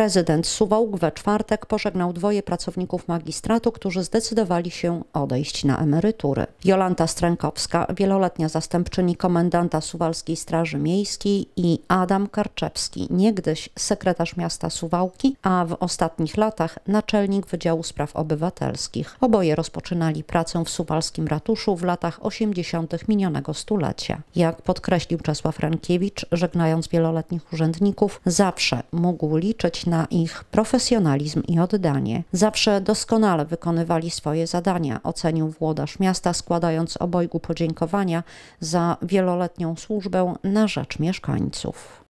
Prezydent Suwałk we czwartek pożegnał dwoje pracowników magistratu, którzy zdecydowali się odejść na emerytury. Jolanta Strękowska, wieloletnia zastępczyni komendanta Suwalskiej Straży Miejskiej i Adam Karczewski, niegdyś sekretarz miasta Suwałki, a w ostatnich latach naczelnik Wydziału Spraw Obywatelskich. Oboje rozpoczynali pracę w Suwalskim Ratuszu w latach 80. minionego stulecia. Jak podkreślił Czesław Rankiewicz, żegnając wieloletnich urzędników, zawsze mógł liczyć na ich profesjonalizm i oddanie. Zawsze doskonale wykonywali swoje zadania, ocenił włodarz miasta, składając obojgu podziękowania za wieloletnią służbę na rzecz mieszkańców.